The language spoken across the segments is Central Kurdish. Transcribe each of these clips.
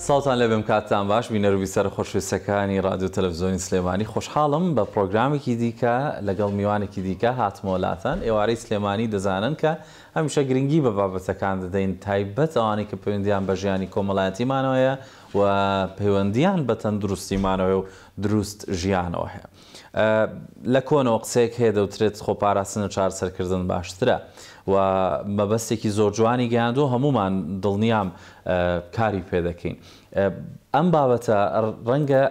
ساڵتان لە بم کاتتان باش بینەروی سەر خۆشویستەکانی رادیو تەلەڤزۆنی سلێمانی خۆشحاڵم بە پرۆگرامێکی دیکە لەگەڵ میوانێکی دیکە هاتمۆلاتەن ئێوارەی سلێمانی دەزانن کە هەمیشە گرنگی بە بابەتەکان دەدەین تایبەت ئەوانەی کە پەیوەندیان بە ژیانی کۆمەڵایەتیمانەوەیە و پەیوەندیان بە تەندروستیمانەوە و دروست ژیانەوە هەیە. لە کۆنەوە قسێک هەیە دەوترێت خۆپاراستنە چارسەرکردن باشترە. و مەبەستێکی زۆر جوانی گەاندۆ هەمومان دڵنیام کاری پێ دەکەین. ئەم بابەتە ڕەنگە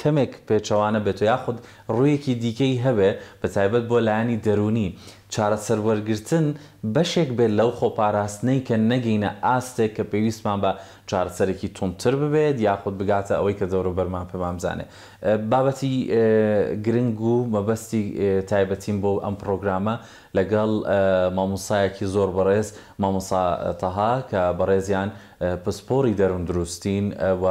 کەمێک پێچەوانە بێت و یاخود ڕوویەکی دیکەی هەبێ بە تایبەت بۆ لایانی دەرونی چارەسەر وەرگتن بەشێک بێت لەو خۆپاراستنەی کە نەگەینە ئاستێک کە پێویستمان بە چارەسەرێکی تونتر ببێت یاخود بگاتە ئەوەی کە دەور و بەرمان پێمامزانێ بابەتی گرنگ و مەبەستی تایبەتیم بۆ ئەم پرۆگرامە لەگەڵ مامۆسایەکی زۆر بەڕێز مامۆساتەها کە بەڕێزیان پسپۆری دەرم دروستین و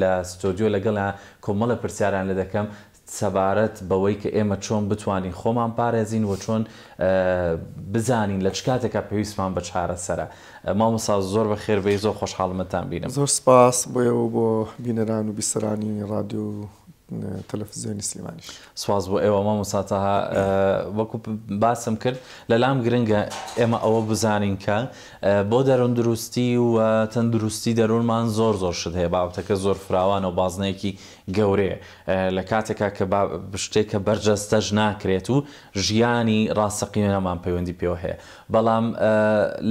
لە ستۆدیۆ لەگەڵ کۆمەڵە پرسیاران لە دەکەم سەبارەت بەوەی کە ئێمە چۆن بتوانین خۆمان پارێزین و چۆن بزانین لە چ کاتێکە پێویستمان بە چارەسەرە مامۆسا زۆر بە خێربەی زۆر خۆشحاڵمەتان بینم زۆر سپاس بۆ ئێوە بۆ بینەران و بیسەرانی رادیو تەلەفزیۆنی سلمانیش سواز بۆ ئێوە مامۆساتەها وەکو باسم کرد لە لام گرنگە ئێمە ئەوە بزانین کە بۆ دەرەندروستی و تەندروستی دەروونمان زۆر زۆر شت هەیە بابتەکە زۆر فراوانە و بازنەیەکی گەورەیە لە کاتێکا کە شتێکە بەرجەستەژ ناکرێت و ژیانی ڕاستەقینەمان پەیوەندی پێوە هەیە بەڵام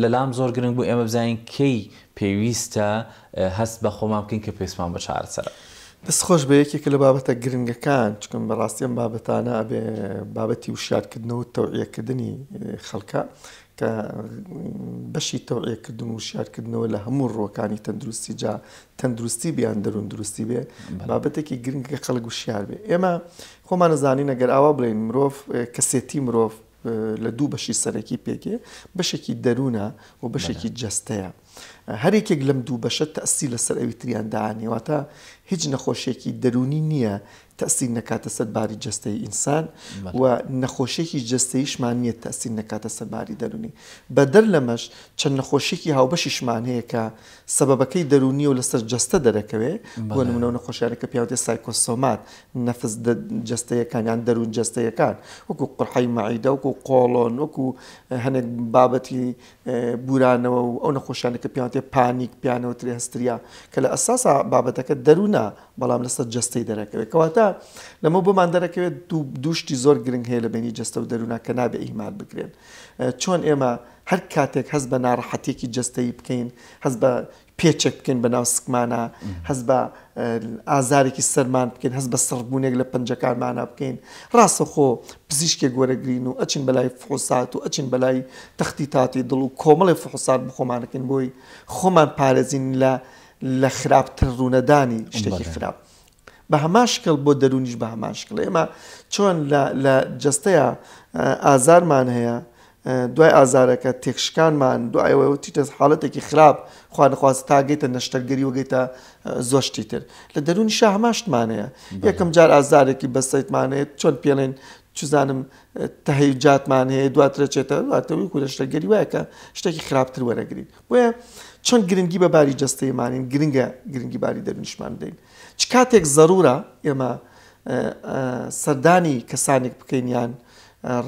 لە لام زۆر گرنگ بوو ئێمە بزانین کەی پێویستە هەست بە خۆمان بکەین کە پێسمان بە چارەسەرە. دەست خۆش بە یەکێکە لە بابەتە گرنگەکان چکم بەڕاستیم بابەتانە ئەبێ بابەتی وشارکردنەوە تەوعەکردنی خەڵکە کە بەشی تەوعەکردن و شارکردنەوە لە هەموو ڕۆکانی تەندروستی جا تەندروستی بیان دەروون دروستی بێ بابەتێکی گرنگکە خەڵک و شیار بێ ئێمە خۆمان نزانین نەگەر ئاوا بڵین مرۆڤ کەسێتی مرۆڤ لە دوو بەشی سەرەکی پێکێ بەشێکی دەروونە و بەشێکی جەستەیە. هەرێکێک لەم دوو بەشە تەسی لەسەر ئەوی تریاندانیواتە هیچ نەخۆشیێکی دەرونی نییە تەسی نەکاتە سەرباری جستەی ئینسان و نەخۆشیێکی جستەیشمان نیە تەسی نەکاتە سەرباری دەرونی بەدەر لەمەش چەند نەخۆشیێکی هاوبەشیشمان هەیە کە سەبەکەی دەرونی و لەسەر جستە دەرەکەوێ بۆ نمونە نەخۆشیارەکە پیاوتێ سایکۆسۆمات نەفس جستەیەکانیان دەرون جستەیەکان وەکو قڕحی مەعیدە وکو قۆڵۆن وەکو هەنێک بابەتی بورانەوە و ئەو نەخۆشیانەکە کە پیانێ پانیک پیانەوەتری هەستریا کە لە ئەساسا بابەتەکە دەرونا بەڵام لەسەر جستەی دەرەکەوێت کەواتە لەمە بۆمان دەرەکەوێت دوشتی زۆر گرنگ هەیە لە بینی جستە و دەرونا کە نابێ ئیمان بکرێن چۆن ئێمە هەر کاتێک هەست بە ناڕەحەتێکی جستەی بکەین هەست بە پێچە بکەین بە ناو سکمانە هەز بە ئازارێکی سەرمان بکەین هەست بە سڕبوونێک لە پنجەکانمانە بکەین ڕاستە خۆ پزیشکێک گۆرەگرین و ئەچین بەلای فحوسات و ئەچین بەلای تەختی تاتی دڵ و کۆمەڵی فحوسات بخۆمانەکەین بۆی خۆمان پارێزین لە لە خراپتر ڕوونەدانی شتێکی خراپ بە هەماشکەل بۆ دەرونیش بە هەماشکڵ ئێمە چۆن لە جستەیە ئازارمان هەیە دوای ئازارەکە تێکشکانمان دوایەوە تیتە حالڵەتێکی خراپ خوانەخواست تاگەیتە نەشتەرگەری وگەیتە زۆشتی تر لە دەرونی شاهماشتمانەیە یەکەم جار ئازارێکی بەسەیتمانێت چۆن پێڵێن چزانم تهەی جاتمان هەیە دواترە چێتە دواتەوەی کوولەشتەگەری وایەکە شتێکی خراپتر وەرەگرین وە چەند گرنگی بە باری جستەیمانین گرنگە گرنگی باری دەرونیشمان دەین چ کاتێک زەرورە ئێمە سەردانی کەسانێک بکەینیان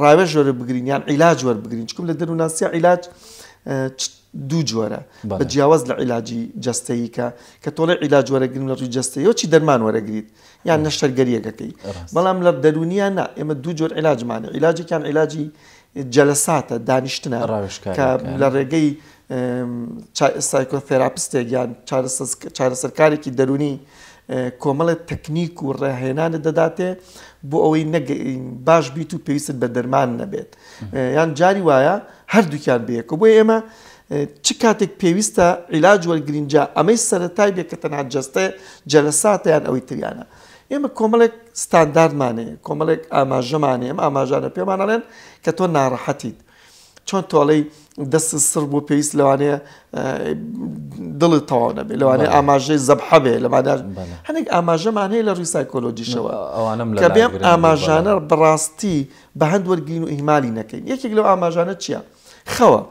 ڕاوێ ژۆرە بگرینیان عیلاج وەر بگرین چکم لە دەروناسیە عیلاج دوو جۆرە بە جیاواز لە عیلاجی جستەییکە کە تۆڵی عیلاج وەرەگرن لە ڕووی جستەیەوەی دەرمان وەرەگریت یان نەشتەرگەریەکەکەی بەڵام لە دەرونیە نا ئێمە دوو جۆر عیلاجمانە عیلاجێکیان عیلاجی جەلەساتە دانیشتە کە لە ڕێگەی سایکۆفێراپستێکیان چارەسەرکارێکی دەرونی کۆمەڵە تەکنیک و ڕێهێنانە دەداتێ بۆ ئەوەی باش بیت و پێویست بە دەرمان نەبێت یان جاری وایە هەردووکیان بەیەکە بۆ ئێمە چ کاتێک پێویستە عیلاج وەرگرینجا ئەمەی سەرەتای بێکە تەنها جەستە جەلەساتیان ئەوەی تریانە ئێمە کۆمەڵێک ستانداردمانەیە کۆمەڵێک ئاماژەمانێ ئەم ئاماژانە پێمانەڵێن کە تۆ ناڕەحەتیت چۆن تۆڵەی دەست سر بۆ پێویست لەوانەیە دڵی تەواو نەبێ لەوانەیە ئاماژەی زەبحەبێ لەمادار هەنێک ئاماژەمان هەیە لە ڕووی سایکۆلۆجیشەوە کە بێم ئاماژانە بڕاستی بە هەند وەرگین و ئیمالی نەکەین یەکێک لەو ئاماژانە چییە؟ خەوە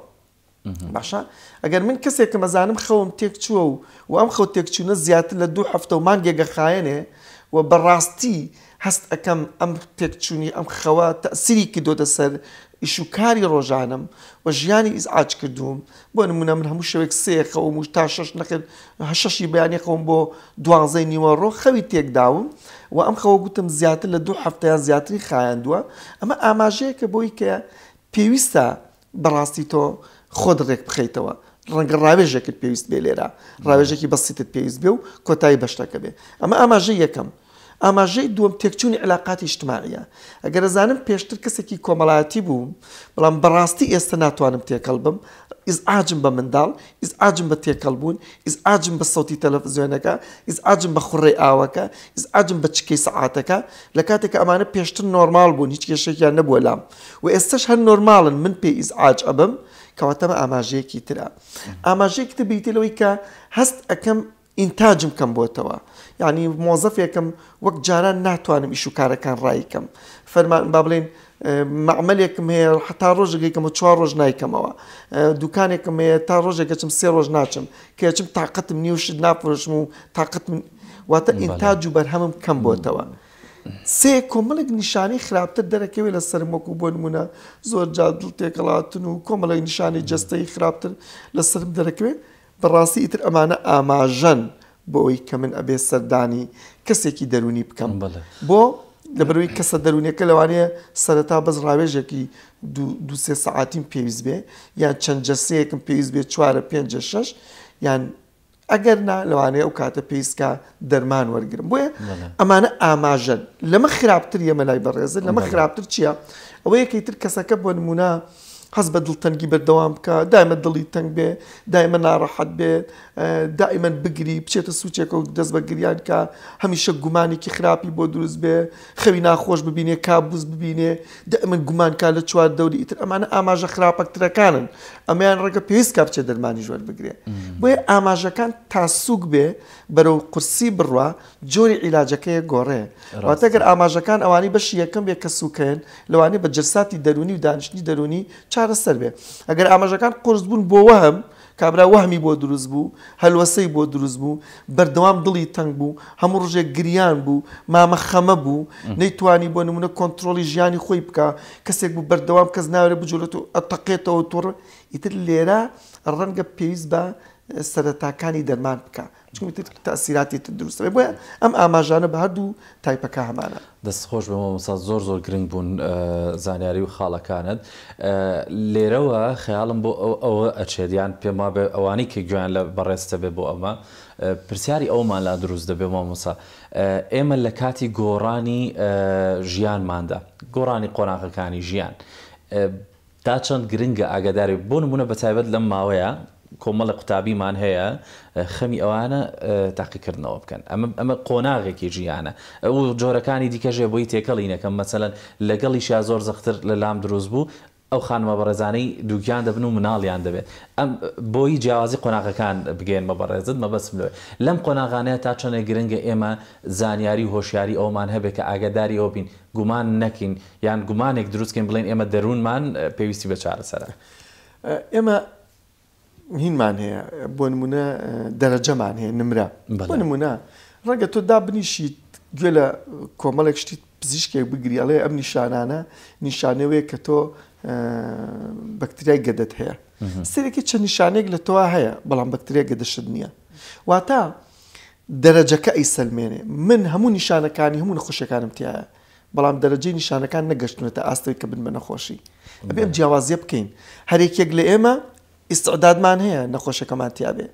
باشە ئەگەر من کەسێک کە مەزانم خەوم تێک چووە و و ئەم خەو تێکچوونە زیاتر لە دوو هەفتە و مانگێگە خایەنێ و بەڕاستی هەست ئەەکەم ئەم پێکچوونی ئەم خەوە تەسیری کردۆتە سەر ئیشوکاری ڕۆژانم و ژیانی ئیزعاج کردووم بۆ نمونە من هەموو شەوێک سێخەوە موش تا شش نەکرد هەشەشی بەیانێکەوەم بۆ دوانزەی نیوەڕۆ خەوی تێکداوم و ئەم خەوە گوتم زیاتر لە دوو هەفتەیان زیاتری خایاندووە ئەمە ئاماژەیە کە بۆی کە پێویستە بەڕاستی تۆ خۆت ڕێک بخەیتەوە ڕەنگە ڕاوێژێکت پێویست بێ لێرە ڕاوێژێکی بەسیتت پێویست بێ و کۆتایی بەشتەکە بێ ئەمە ئاماژە یەکەم ئاماژەی دووەم تێکچوونی علااقاتی شتماعە ئەگەر زانم پێشتر کەسێکی کۆمەڵایەتی بووم بەڵام بەڕاستی ئێستا ناتوانم تێکەڵ بم ئاجم بە منداڵ ئیس ئاجم بە تێکەڵ بوون ئیس ئاجم بە سەوتی تەلەڤزیۆنەکە ئیس ئاجم بە خوڕێ ئاوەکە ئیس ئاجم بە چکەی سەعاتەکە لە کاتێککە ئەمانە پێشتر نۆرمال بوون هیچ کێشێکیان نەبووە لام و ئێستش هەر نۆرمالن من پێ ئیس ئاج ئەبم کەواتەمە ئاماژەیەکی ترا ئاماژەیەکی تبییتلەوەی کە هەست ئەەکەم ئینتاجم کەم بۆتەوە یعنی مۆزەفێکم وەک جاران ناتوانم ئیش و کارەکان ڕایکەم فەرمان با بڵێن معملێکم هەیە حتا ڕۆژێکێکم و چوار ڕۆژ نیکەمەوە دوکانێکم هەیە تا ڕۆژێکەچم سێ ڕۆژ ناچم کەچم تااقتم نیوشت ناپۆشم و تااقت واتە ئینتاج و بەرهەمم کەم بۆتەوە. سێ کۆمەڵک نیشانی خراپتر دەرەکەوێت لە سەرمەکو بۆ نمونە زۆر جادڵ تێکەڵاتن و کۆمەڵی نیشانی جستەی خراپتر لە سرم دەرەکەوێت بەڕاستی ئیتر ئەمانە ئاماژەن بۆ ئەوی کە من ئەبێ سەردانی کەسێکی دەرونی بکەم بۆ لەبەروی کەسە دەرونیەکە لەوانەیە سەرەتا بەس ڕاوێژێکی دوێ سعاتیم پێویست بێ یان چەند جەسەیەکم پێویست بێ چوارە پێ شش یان ئەگەر نا لەوانەیە ئەو کاتە پێویستکە دەرمان وەرگرم بۆیە ئەمانە ئاماژەن لەمە خراپتر یەمە لای بەڕێزن لەمە خراپتر چییە؟ ئەوەیەکی تر کەسەکە بۆ نمونە حەز بە دڵتەنگی بەردەوام بکە دایمە دڵی تەنگ بێ دایمە ناڕەحەت بێ دائیمەن بگری بچێتە سوچێکە و دەست بە گریان کە هەمیشە گومانێکی خراپی بۆ دروست بێ خەوی ناخۆش ببینێ کابوس ببینێ دەمن گومانکە لە چوار دەوری ئیتر ئەمانە ئاماژە خراپەکترەکانن ئەمەیان ڕگە پێویست کا بچێت دەرمانی ژوەر بگرێ بۆیە ئاماژەکان تاسووک بێ بەرەو قورسی بڕوا جۆری عیلاجەکەی گۆڕێ واتەگەر ئاماژەکان ئەوانی بەشی یەکەم بێ کە سوکەن لەوانی بە جرساتی دەرونی و دانیشتنی دەرونی چا چارەسەر بێ ئەگەر ئاماژەکان قرس بوون بۆ وەهم کابرا وەهمی بۆ دروست بوو هەلوەسەی بۆ دروست بوو بەردەوام دڵی تەنگ بوو هەموو ڕژێک گریان بوو مامە خەمە بوو نەیتوانی بۆ نمونە کۆنتترۆلی ژیانی خۆی بکە کەسێک بوو بەردەوام کەس ناوێت بجوولێت و ئەتەقێتەوە توڕ ئیتر لێرە ڕەنگە پێویست بە سەرەتاکانی دەرمان بکە چونتر تاسیراتی دروست بۆە ئەم ئاماژانە بە هەردوو تایپەکە هەمانە دەستخۆش بەمەسا زۆر زۆر گرنگ بوون زانیاری و خاڵەکانت لێرەوە خەیاڵم بۆ ئەوە ئەچێدیان پێما بێ ئەوانی کە گویان لە بەڕێستە بێ بۆ ئەمە پرسیاری ئەومان لا دروست دەبێ مامۆسا ئێمە لە کاتی گۆڕانی ژیانماندا گۆڕانی قۆناغەکانی ژیان تا چەند گرنگە ئاگداری بۆ نمونە بە تایبەت لەم ماوەیە کۆمەڵە قوتابیمان هەیە خەمی ئەوانە تاقیکردنەوە بکەن ئەمە ئەمە قۆناغێکی ژیانە ئەو جۆرەکانی دیکەژێ بۆی تێکەڵینەکەم مەسەلەن لەگەڵی شیا زۆر زەختر لە لام دروست بوو ئەو خانمە بەڕێزانەی دووکیان دەبن و مناڵیان دەبێت ئەم بۆی جیاوازی قۆناغەکان بگەێنمە بەڕێزت مەبەسم لێ لەم قۆناغانەیە تا چەنە گرنگە ئێمە زانیاری هۆشیاری ئەومان هەبێت کە ئاگداری ئەوبین گومان نەکەین یان گومانێک دروستکەین بڵێن ئێمە دەروونمان پێویستی بە چارەسەرە ئێمە هینمان هەیە بۆ نمونە دەرەجەمان هەیە نمرە بۆ نمونە ڕەنگە تۆ دابنیشیت گوێ لە کۆمەڵێک شتی پزیشکێک بگری ئەڵێ ئەم نیشانانە نیشانەوەی کە تۆ بەکتریای گەدەت هەیە سەرێکی چەند نیشانێک لە تۆ هەیە بەڵام بەکتریا گەدەشت نییە واتە دەرەجەکە ئەیسەلمێنێ من هەموو نیشانەکانی هەموو نەخۆشەکانم تایە بەڵام دەرەجەی نیشانەکان نەگەشتونێتە ئاستەوەی کە بن بە نەخۆشی ئەبێ ئەم جیاوازیە بکەین هەرێکێک لە ئێمە ئیسعدادمان هەیە نەخۆشەکەمان تیاابێ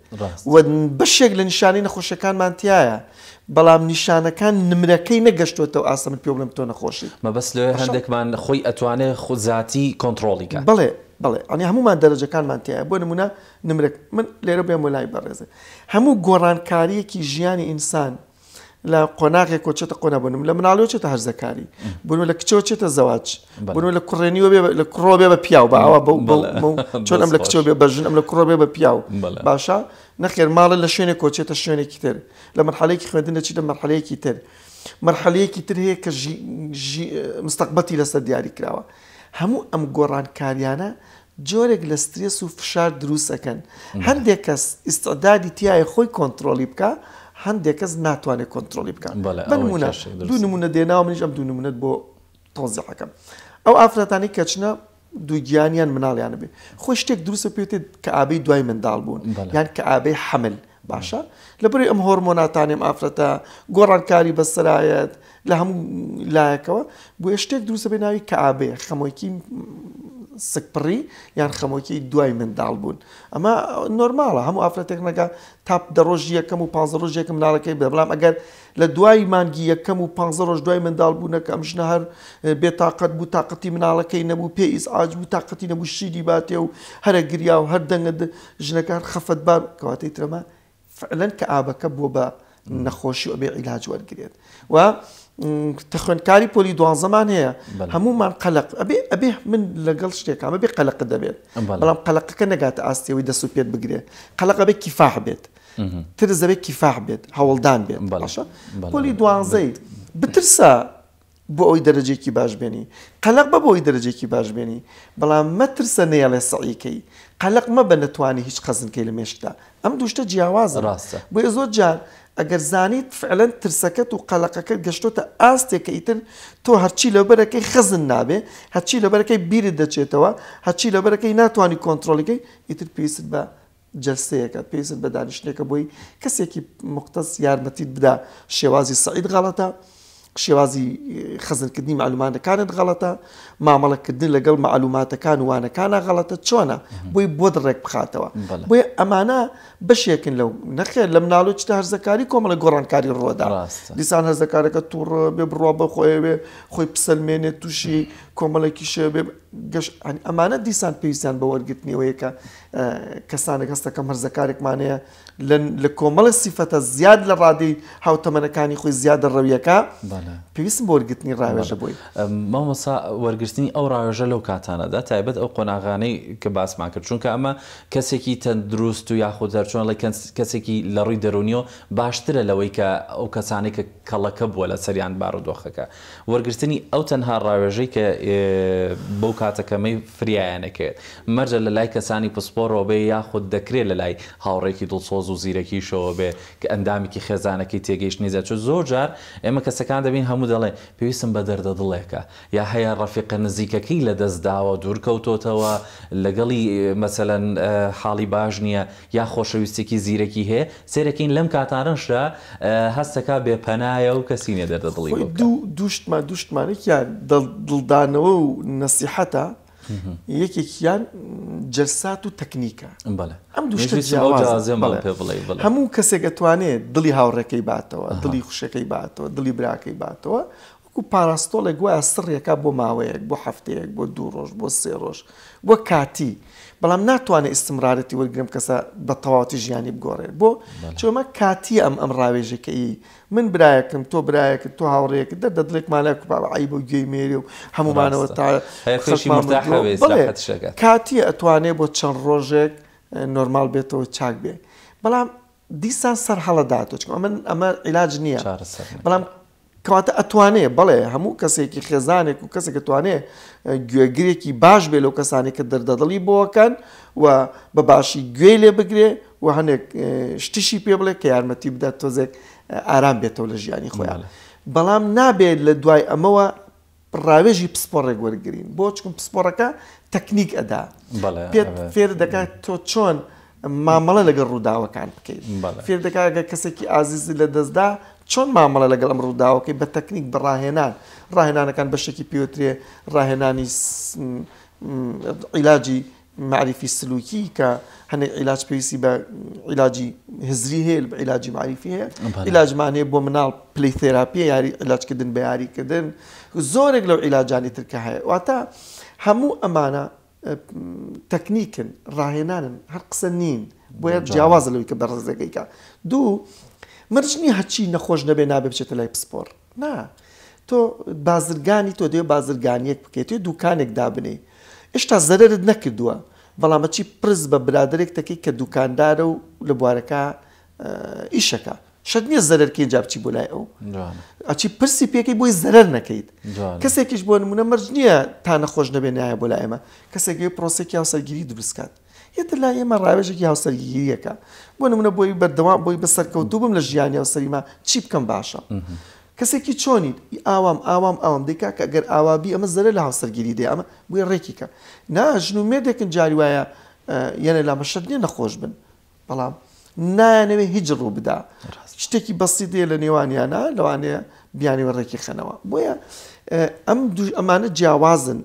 بەشێک لە نیشانی نەخۆشەکانمان تایە بەڵام نیشانەکان نمرەکەی نەگەشتوەوە ئاسم پێ بڵم تۆ نەخۆشی مەبەس لێ هەندێکمان خۆی ئەتوانێت خودزاتی کۆنتترۆلیکە بڵێ بڵێ ئەنی هەمومان دەرەجەکانمان تایە بۆ نمونە نمرێک من لێرە بێم وەلای بەڕێزە هەموو گۆڕانکاریەکی ژیانی ئینسان لە قۆناقێک کۆچێتە قۆنا بوونم لە مناڵۆچێتە هەرزەکاری بوون لە کچۆچێتە زەواج بوون لە کوڕێنیوە لە کوڕۆ بێ بە پیاو باوە چۆن ئەم لە کچۆ بێ بەژن ئەم لە کوڕۆ بێ بە پیاو باشە نەخێر ماڵە لە شوێنێک کۆچێتە شوێنێکی تر لە مرحلەیەکی خوێندنەچی لە مرحلەیەکی تر مرحلەیەکی تر هەیە کە مستەقبەتی لەسەر دیاری کراوە هەموو ئەم گۆڕانکاریانە جۆرێک لە سترس و فشار دروستەکەن هەندێک کەس ئستعدادی تایە خۆی کۆنتترۆلی بکە هەندێک کەس ناتوانێت کۆنتترۆلی بکەن بنمونە دوو نمونە دێناو منیش ئەم دوو نمونەت بۆ تۆزیەکەم ئەو ئافرەتانی کەچنە دووگییانیان مناڵیانە بێ خۆ شتێک دروستە پێێتێت کە ئابی دوای منداڵ بوون یان کە ئابێ حمل باشە لەبری ئەم هۆرمۆناتانیم ئافرەتە گۆڕانکاری بەسرایەت لە هەموو لایەکەوە بۆ شتێک دروستە بێ ناوی کە ئابێ خەمۆکی سکپڕی یان خەمۆکی دوای منداڵ بوون ئەمە نۆرمالە هەموو ئافرەتێک نەگە تاپ دەڕۆژ یەکەم و پ ڕۆژ یەکەم ناڵەکەی بێبڵام ئەگەر لە دوای مانگی یەکەم و پ ڕۆژ دوای منداڵ بوونەکە ئەم ژنە هەر بێتاقەت بوو تااقەتی مناڵەکەی نەبوو پێ ئیس ئاج بوو تااقەتی نەبوو شیری باتێ و هەرە گریا و هەر دەنگت ژنەکان خەفەت بار کەواتەی ترەمە فعلەن کە ئابەکە بووە بە نەخۆشی و بێ عیلاج وەرگێت و تەخوێنکاری پۆلی دوانزەمان هەیە هەمومان قەلق ئەبێ ئەبێ من لەگەڵ شتێک ئەمە بێ قەلق دەبێت بەڵام قەلقەکە نەگاتە ئاستیەوەی دەسو پێت بگرێت قەلق ئەبێ کیفاح بێت تر زەبێت کیفاح بێت هەوڵدان بێت باشە پۆلی دوانزەی بترسە بۆ ئەوی دەرەجێکی باش بێنی قەلق بە بۆی دەرەجێکی باش بێنی بەڵام مەترسە نێڵێ سەعیکەی قەلق مە بە نتوانانی هیچ قەزنکەی لە مێشتا ئەم دوشتە جیاواز ڕاستە بۆ زۆر جار ئەگەر زانیت فعلەن ترسەکەت و قەلقەکە گەشتۆتە ئاستێکە ئیتر تۆ هەرچی لەبەرەکەی خزن نابێ هەرچی لەبەرەکەی بیرت دەچێتەوە هەرچی لەبەرەکەی ناتوانانی کۆنتترۆلەکەی ئیتر پێویست بە جلسەیەەکە پێویست بە دانیشتێکە بۆی کەسێکی مختەس یارمەتیت بدا شێوازی سعید غەڵەتە شێوازی خزنکردنی معلومانەکانت غەڵەتە مامەڵەکردن لەگەڵ معلوماتەکان وانەکانە غەڵەتە چۆنە بۆی بۆ دڕێک بخاتەوە بۆی ئەمانە بەشێکن لەو نەخێ لە مناڵۆچتە هەرزەکاری کۆمەڵە گۆڕانکاری ڕۆدا دیسان هەرزەکارەکە تووڕ بێ بڕوا بە خۆیەوێ خۆی پسەلمێنێت تووشی کۆمەڵێکی شێبێ ئەمانە دیسان پێویستیان بە وەرگتنیەوەیکە کەسانێک هەستەکەم هەرزەکارێکمانەیە لە کۆمەڵە سیفەتە زیاد لە ڕادی هاوتەمەنەکانی خۆی زیادە ڕەویەکە پێویستم بۆ وەرگتنی ڕاوێژە بووی مامەسا وەرگرتنی ئەو ڕاوێژە لەو کاتانەدا تایبەت ئەو قۆناغانەی کە باسمان کرد چونکە ئەمە کەسێکی تەندروست و یاخود دەرچۆن لە کەسێکی لە ڕووی دەرونیەوە باشترە لەوەی کە ئەو کەسانێک کە کەڵەکە بووە لە سەریان بارودۆخەکە وەرگرتنی ئەو تەنها ڕاوێژەی کە بۆ کاتەکەمەی فریایانەکەێت مەرجە لە لای کەسانی پسپۆڕۆبێ یاخود دەکرێت لە لای هاوڕێکی دڵسۆز و زیرەکی شەوە بێ کە ئەندامێکی خێزانەکەی تێگەیش نیزە چ زۆر جار ئێمە کەسەکان دەبین هەموو دەڵێ پێویستم بە دەردە دڵێکە یا هەیە ڕەفیقە نزیکەکەی لە دەستداوە دوورکەوتۆتەوە لەگەڵی مەسەەن حاڵی باش نییە یا خۆشەویستێکی زیرەکی هەیە سێرەکەین لەم کاتانشدا هەستەکە بێپەنایە و کەسینێ دەردە دڵی دوشتمان دوشتمانێک یا دڵدان خوێندانەوە و نسیحەتە یەکێکیان جەرسات و تەکنیکە ئەم دوشتە هەموو کەسێک ئەتوانێت دڵی هاوڕەکەی باتەوە دڵی خوشەکەی باتەوە دڵی براکەی باتەوە وەکو پاراستۆڵێک گوایە سڕێکە بۆ ماوەیەک بۆ هەفتەیەک بۆ دوو ڕۆژ بۆ سێ ڕۆژ بۆ کاتی بەڵام ناتوانێت ئستمرارەتی وەرگرم کەسە بە تەواتی ژیانی بگۆڕێت بۆ چۆمە کاتی ئەم ئەم ڕاوێژەکەی من برایەکەم تۆ برایەکە تۆ هاوڕێک دە دەدڵێک مالە کوپعی بۆ گوێی مێری و هەمومانەوە تا کاتی ئەتوانێت بۆ چەند ڕۆژێک نۆرمال بێتەوە چاک بێ بەڵام دیسان سەر هەڵەداتۆچ ئەمە ئەمە عیلاج نییە بەڵام کەواتە ئەتوانێ بڵێ هەموو کەسێکی خێزانێک و کەسێک توانێ گوێگرێکی باش بێ لەو کەسانێک کە دەردەدڵی بۆەکەن و بە باشی گوێ لێ بگرێ و هەنێک شتیشی پێ بڵێ کە یارمەتی بدات تۆزێک ئارام بێتەوە لە ژیانی خۆیانە بەڵام نابێت لە دوای ئەمەوە ڕاوێژی پسپۆڕێک وەرگین بۆ چکم پسپۆڕەکە تەکنیک ئەدا پێت فێر دەکات تۆ چۆن مامەڵە لەگە ڕووداوەکان بکەیت فێر دەکات ئەگە کەسێکی ئازیزی لە دەستدا چون چۆن مامەڵە لەگەڵ ئەم ڕووداوەکەی بە تەکنیک بەڕاهێنان ڕاهێنانەکان بەشێکی پێوترێ ڕاهێنانی عیلاجی معریفی سلوکی کە هەندێک عیلاج پێویستی بە عیلاجی هزری هەیە علاجی عیلاجی معریفی هەیە عیلاجمان هەیە بۆ مناڵ پلی تێراپی یاری علاج کدن بە یاریکردن زۆرێک لەو عیلاجانی ترکە هەیە واتە همو امانا تکنیکن راهنان هر قسە باید بۆیە لوی لەوی کە که دو مەرجنی هەچی نەخۆش نەبێ نابێ بچێتە لای پسپۆر نا تۆ بازرگانی تۆ دێ بازرگانیەک بکەیت دوکانێک دابنێ هێشتا زەرت نەکردووە بەڵامەچی پرس بە برادێک تەکەی کە دوکاندارە و لە بوارەکە ئیشەکە شت نیە زەرەرکی جابچی بۆ لای ئەو ئەچی پرسی پێەکەی بۆی زەرەر نەکەیت کەسێکیش بۆ نمونە مەرج نییە تا نەخۆش نەبێ نایە بۆ لای ئێمە کەسێکی پرۆسێکی یاسەگیری دروستکات یەتر لا ئێمە ڕاوێژێکی هاوسەرگیریەکە بۆ نمونە بۆی بەردەوا بۆی بەسەرکەوتوو بم لە ژیانی هاوسەریما چی بکەم باشە. کەسێکی چۆنیت ئاوام ئاوام ئەوم دیکا کە گەر ئاوابی ئەمە زەرە لە هاوسەرگیری دێ ئەمە بووی ڕێکیکە ناژن و مێردێکن جاری وایە یەنە لە مەشت نیە نەخۆش بن بەڵام نانەوێ هیچ ڕوو بدا شتێکی بەسی دێ لە نێوانیانە لەوانەیە بیانیوە ڕێکی خەنەوە بۆیە ئەم ئەمانە جیاوازن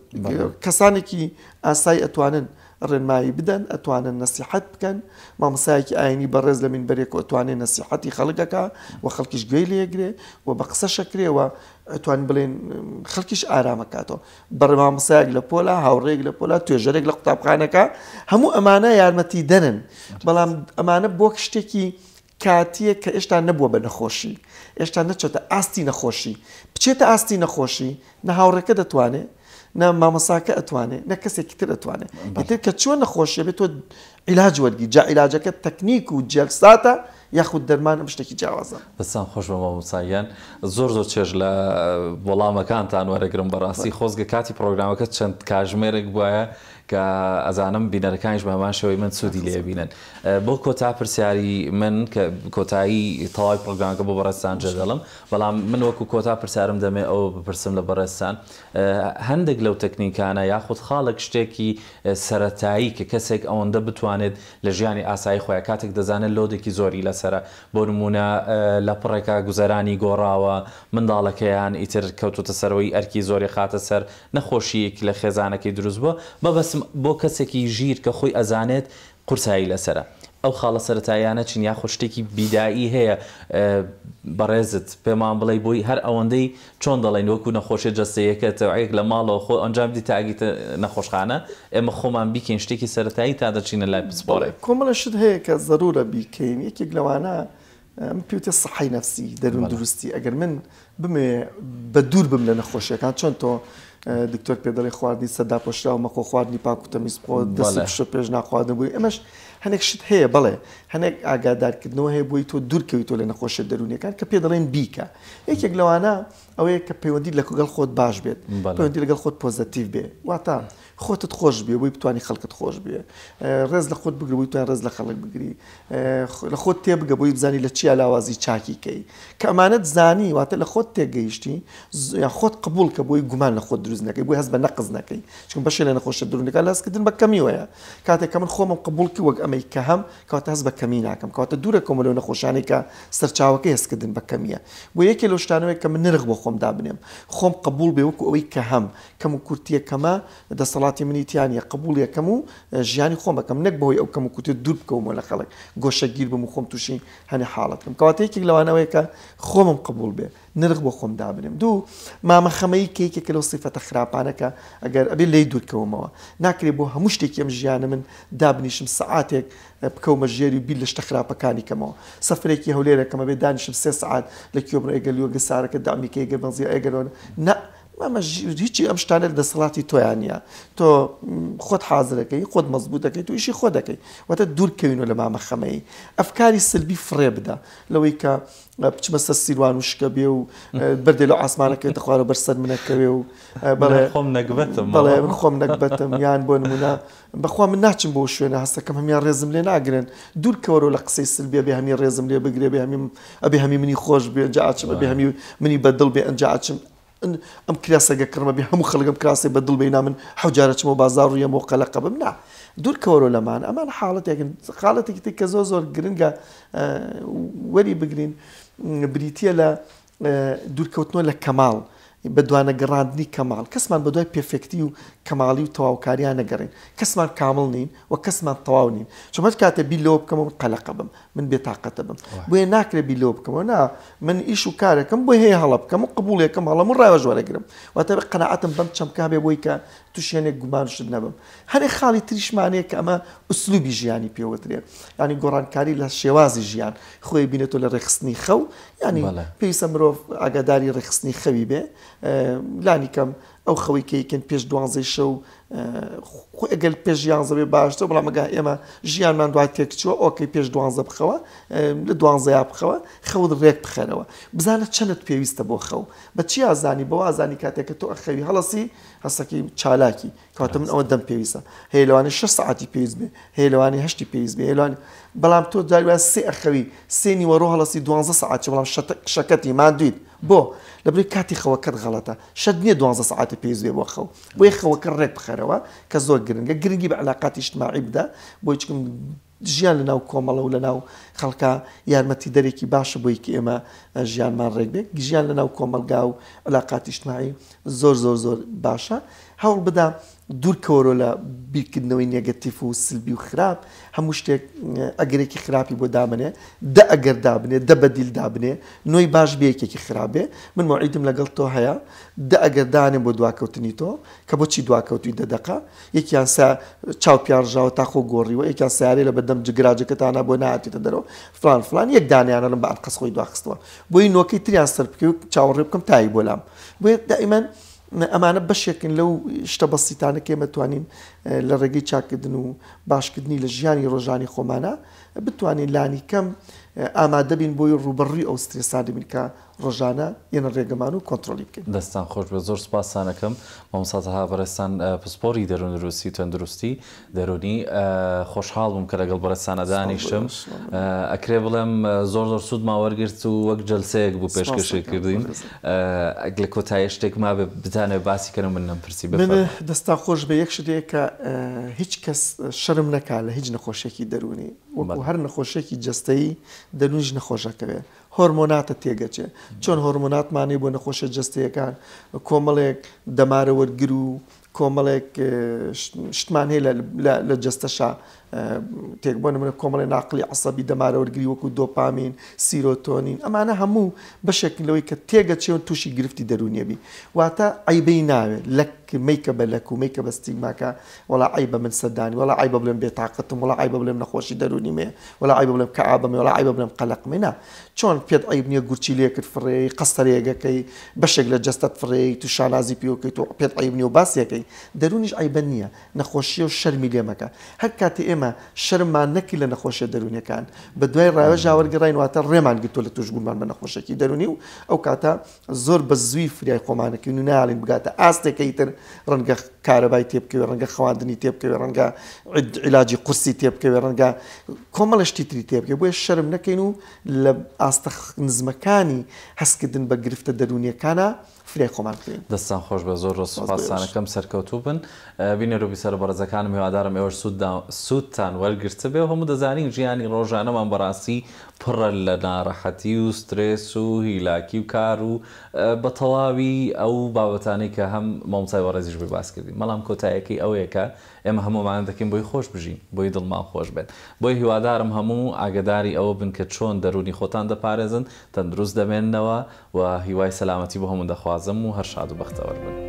کەسانێکی ئاسایی ئەتوانن ڕێنمایی بدەن ئەتوانن نسیحت بکەن مامسایەکی ئاینی بەڕێز لە من بەرێک ئەتوانێت نسیحەتی خەڵکەکە و خەڵکیش گوێی لێگرێ و بە قسە شەکرێەوە ئەتوان بڵێن خەڵکیش ئارامەکاتەوە بەڕێمامسایەک لە پۆلا هاوڕێک لە پۆلا توێژەرێک لە قوتابخانەکە هەموو ئەمانە یارمەتی دەنن بەڵام ئەمانە بۆ شتێکی کاتیە کە ئێشتا نەبووە بە نەخۆشی ئێشتا نەچێتە ئاستی نەخۆشی بچێتە ئاستی نەخۆشی نە هاوڕێکە دەتوانێت نە مامەساکە ئەتوانێت نە کەسێکی تر ئەتوانێت ئیتر کە چۆن نەخۆشیە بێت تۆ عیلاج وەرگی جا عیلاجەکە تەکنیک و جێرساتە یاخود دەرمانە شتێکی جیاوازە بەسان خۆش بە مامۆساییان زۆر زۆر چێژ لە وەڵامەکانتان وەرەگرم بەڕاستی خۆزگە کاتی پرۆگرامەکە چەند کاژمێرێک بواە کە ئەزانم بینەرەکانیش بەمان شەوەی من سوودی لێ بینن بۆ کۆتا پرسیاری من کە کۆتایی تەواوی پرۆگانکە بۆ بەڕستان جەدەڵم بەڵام من وەکو کۆتا پرسیارم دەمێ ئەوە بپرسم لە بەڕستان هەندێک لەو تەکنیکانە یاخود خاڵک شتێکی سەتایی کە کەسێک ئەوەندە بتوانێت لە ژیانی ئاسایی خۆی کاتێک دەزانێت لۆدێکی زۆری لەسرە بۆ نمونە لە پڕێکە گوزەرانی گۆڕاوە منداڵەکەیان ئیتر کەوتوتە سەرەوەی ئەرکی زۆری خاتە سەر نەخۆشیەک لە خێزانەکەی دروست بووە بەبست باسم بۆ کەسێکی ژیر کە خۆی ئەزانێت قورسایی لەسرە ئەو خاڵە سەتاییانە چین یا خوشتێکی بیدایی هەیە بەڕێزت پێمان بڵێ بۆی هەر ئەوەندەی چۆن دەڵێن وەکو نەخۆشی جەستەیەکەتەوەیەک لە ماڵەوە خۆ ئەنجام دی تاگیتە نەخۆشخانە ئێمە خۆمان بیکەین شتێکی سەتایی تا دەچینە لای پسپۆڕێ کۆمەلەشت هەیە کە زەرورە بیکەین یەکێک لەوانە پیوتێ سەحی نەفسی دەرون دروستی ئەگەر من بمێ بە دوور بم لە نەخۆشیەکان چۆن تۆ دکتۆر پێدەڵی خواردنی سەدا پۆشرا و مەخۆ خواردنی پاکوتەمیسپۆ دەست پێش ناخواردن بووی ئەمەش هەنێک شت هەیە بڵێ هەنێک ئاگادارکردنەوە هەیە بووی تۆ دوورکەوی تۆ لە نەخۆشە دەرونیەکان کە پێ دەڵێن بیکە یەکێک لەوانە ئەوەیە کە پەیوەندی لە کوگەڵ خۆت باش بێت بله. پەیوەندی لەگەڵ خۆت پۆزتیو بێ واتا خۆتت خۆش بێ بۆی بتانی خەکت خۆش بێ ڕز لە خۆت بگری توان ڕێز لە خەڵک بگری لە خۆت تێبگە بۆی بزانی لە چیا لاوازی چاکی کەی کە زانی واتە لە خۆت تێگەیشتی یا خۆت قبول کە بۆی گومان لە خۆت دروست نەکەی بۆی هەست بە نقز نەکەی چون بەشێ لە نەخۆشە درونەکە لەسکردن بە کەمی وایە کاتێک کە من خۆمم قبولکی وەک ئەمەی کە هەم کەواتە هەست بە کەمی ناکەم کەواتە دوورە کۆمەلەوە نەخۆشانێکە سەرچاوەکە هێستکردن بە کەمیە بۆ یەکێ لە کە من نرخ بۆ خۆم دابنێم خۆم قبول بێ وەکو ئەوەی کە هەم کەم و کورتیەکەمە دەسەڵاتی منی تیانە قبول یەکەم و ژیانی خۆمەکەم نەک بەهۆی ئەو کەم و کووتێ دوور بکەومە لە خەڵک گۆشەگیر بم و خۆم تووشی هەنێ حاڵەتکەم کەواتەیەکی لەوانەوەیکە خۆمم قبول بێ نرخ بۆ خۆم دابنم دوو مامەخەمەی کیکێک لەو سیفەتە خراپانەکە ئەگەر ئەبێ لی دوورکەومەوە ناکرێ بۆ هەموو شتێکی ئەم ژیانە من دابنیشم سعاتێک بکەومە ژێری و بیل لە شتە خراپەکانی کەمەوە سەفرێکی هەولێرەکەمە بێ دانیشم سێ سعات لە کیۆبر ئەگەلیۆ گەسارەکە دامیکەیگە بەزی ئەگەلۆن نە ئەمە هیچی ئەم شتانێت دەسەڵاتی تۆیانە تۆ خۆت حازرەکەی خۆت مەزبووتەکەی تو یشی خۆ دەکەی وەتە دوورکەوینەوە لە مامەخەمەی ئەفکاری سلبی فڕێ بدا لەوەی کە بچمە سەر سیروان و شکە بێ و بردێ لە ئاسمانەکە دەخوارە بەرسەر منەکەوێ و بەڵێ خۆم نەکبەتم بەڵێ من خۆم نەکبەتم یان بۆ نمونە بەخوا من ناچم بۆ شوێنە هەستەکەم هەمیان ڕێزم لێ ناگرن دوورکەوەەوە لە قسەی سلبێ بێ هەمی ڕێزم لێ بگرێ بێ هەمی ئەبێ هەمی منی خۆش بێ ئەنجاچم بێ هەمی منی بەدڵ بێ ئەنجاچم ئەم کراسەگە کڕمەبی هەموو خەڵگەم کراسی بە دڵ بیننا من حوجارە چمە بازار و یەمەوە قەلەقە بم نا دوورکەوەۆ لەمان ئەمان حاڵەتێکن خاڵەتێکی کە زۆ زۆر گرنگە وەری بگرین بریتە لە دوورکەوتنەوە لە کەماڵ. بە دوانە گەڕاندنی کەمال کەسمان بە دوای پێفکتی و کەماڵی و تەواوکاریان نەگەڕین کەسمان کامل نین و کەسمان تەواو نین چمەت کاتە بیلۆ بکەم و قەلق بم من بێتاقەتە بم بۆیە ناکرێ بیلۆ بکەمەوە نا من ئیش و کارەکەم بۆ هەیە هەڵە بکەم و قبولێکم هەڵم و ڕاوەژوەرەگرم واتە قەنەعاتم بەم چەمکابێ بۆی کە تو شوێنێک گومانشت نەبم هەرێ خاڵی تریشمانەیە کە ئەمە ئوسلوبی ژیانی پێوەترێت ینی گۆڕانکاری لە شێوازی ژیان خۆی بینێتۆ لە ڕێخستنی خەو ینی پێویستە مرۆڤ ئاگاداری ڕێخستنی خەوی بێ لانی کەم ئەو خەوی کەیکن پێش دوانزەی شەو ئەگەل پێش یانزە بێ باشتە بەڵامگە ئێمە ژیانمان دوای تێکچوە ئۆکەی پێش دوانزە بخەوە لە دوانزەیا بخەوە خەوت ڕێک بخێنەوە بزانە چەندت پێویستە بۆ خەو بە چی ئازانی بەوە ئازانی کاتێککە تۆ ئەخەوی هەڵسی هەستەکەی چالاکی کاتە من ئەوە دەم پێویستە هێلوانی 6 ساعتی پێویست بێ هێلوانی هەشتی پێویست بێ هێلوانی بەڵام تۆ داوای سێ ئەخەوی سێنی وەڕۆ هەڵسی دوانزە ساعتی بەڵام شەکەتی ما دویت بۆ لەبری کاتی خەوەکەت غەڵەتە شەد نیە 12 ساعتی پێز بێ بۆ خەو بۆی خەوەکە ڕێک بخەرەوە کە زۆر گرنگە گرنگی بە علااقاتی شتماعی بدا بۆی چکم ژیان لەناو کۆمەڵە و لەناو خەڵکە یارمەتی دەرێکی باشە بۆیکی ئێمە ژیانمان ڕێک بێ ژیان لەناو کۆمەلگا و علااقاتی شتماعی زۆر زۆر زۆر باشە هەوڵ بدا دوورکەوەۆ لە بیرکردنەوەی نێگەتیف و سلبی و خراپ هەموو شتێک ئەگرێکی خراپی بۆ دامنێ دە ئەگەر دابنێ دە بەدیل دابنێ نوۆی باش بەیەکێکی خراپێ من مەعیدم لەگەڵ تۆ هەیە دە ئەگەردانێ بۆ دواکەوتنی تۆ کە بۆچی دواکەوتوی دەدەقا یەکیان سا چاو پیاژاوە تاخۆ گۆڕیەوە یەکیان سیارێ لە بەدەم جگراجەکەتانە بۆ ناتێتە دەرەوە فلان فلان یەک دانیانە لەم بە قسخۆی دواخستەوە بۆی نۆکەی تریان سەر بکە و چاوەڕێ بکەم تای بۆلام بۆ دائیمان ئەمانە بەشێکن لەو شتە بەسیتانە کێمەتوانین لە ڕێگەی چاکردن و باشکردنی لە ژیانی ڕۆژانی خۆمانە بتوانین لانی کەم ئامادەبین بۆی ڕوبڕی ئەو سترێسانی منکە ڕۆژانە یەنە ڕێگەمان و کۆنتترۆلی بکەین دەستان خۆش بە زۆر سپاسانەکەم مامسازها بەرەستان پسپۆری دەروندروستی تەندروستی دەرونی خۆشحاڵ بووم کە لەگەڵ بەرەستانە دانیشتم ئەکرێ بڵێم زۆر زۆر سوود ماوەرگرت و وەک جلسەیەک بوو پێشکەشی کردین لە کۆتایە شتێک ما بتانێ باسی کەرم من نم پرسی بن دەستا خۆش بە یەک شتێک کە هیچ کەس شرم نەکات لە هیچ نەخۆشێکی دەرونی وەکو هەر نەخۆشێکی جستایی دەنوژ نەخۆشەکەوێ هۆرمۆناتە تێگەچێ چۆن هۆرمۆناتمانی بۆ نەخۆشە جستەکان کۆمەڵێک دەمارەوەرگر و کۆمەڵێک شتمان هەیە لە جستەشا تێکبوونە من کۆمەڵی ناقلی عسەبی دەمارەوەرگری وەکو دۆپامین سیرۆتۆنین ئەمانە هەموو بەشێکنەوەی کە تێگە چێون تووشی گرفتی دەرونیەبی واتە ئایبەی ناوێت لە میکە بە لەک و میکە بە ستیگماکە وڵا ئای بە من سەدانی وڵا ئای بە بڵێم بێتاقتم وڵا ئای بە بڵێم نەخۆشی دەرونی مێ وڵا ئای بە بڵێم کە ئابمێ وڵا ئای بە بڵێم قەلقمێنا چۆن پێت ئەی بنیە گورچی لێ کرد فڕێ قەستەرێگەکەی بەشێک لە جستت فڕێی تو شانازی پیوکەی تو پێت ئای بنی و باسیەکەی دەرونیش ئای بە نییە نەخۆشی و شەرمی لێمەکە هەر کاتی ئێمە ئێمە شەرمان نەکی لە نەخۆشیە دەرونیەکان بە دوای ڕاوە ژاوەرگەڕین واتە ڕێمان گرتۆ لە توشبوومان بە نەخۆشەکی دەرونی و ئەو کاتە زۆر بە زووی فریای خۆمانەکەی و ناڵین بگاتە ئاستێکەکەی تر ڕەنگە کارەبای تێبکەوێ ڕەنگە خواردنی تێبکەوێ ڕەنگە علاجی قورسی تێبکەوێ ڕەنگە کۆمەڵشتی تری تێبکە بۆیە شەرم نەکەین و لە ئاستە نزمەکانی هەستکردن بە گرفتە دەرونیەکانە فرێ خۆمان کردین دەستان خۆش بە زۆر سوپاسانەکەم سەرکەوتوو بن بینەرۆبی سەر بەڕزەکانم هێوادارم ئێوە سوودتان وەرگرتە بێ هەموو دەزانین ژیانی ڕۆژانەمان بەڕاستی پڕە لە ناڕەحەتی و سترس و هیلاکی و کار و بە تەواوی ئەو بابەتانی کە هەم مامسای وەڕێزیش بێ باس کردی مەڵام کۆتایەکەی ئەوەیەکە ئێمە هەمومان دەکەین بۆی خۆش بژین بۆی دڵمان خۆش بێت بۆی هیوادارم هەموو ئاگداری ئەوە بن کە چۆن دەرونی خۆتان دەپارێزن تەندروست دەمێننەوە و هیوای سەلامەتی بۆ هەموو دەخوازم و هەر شاد و بەختەوە بن.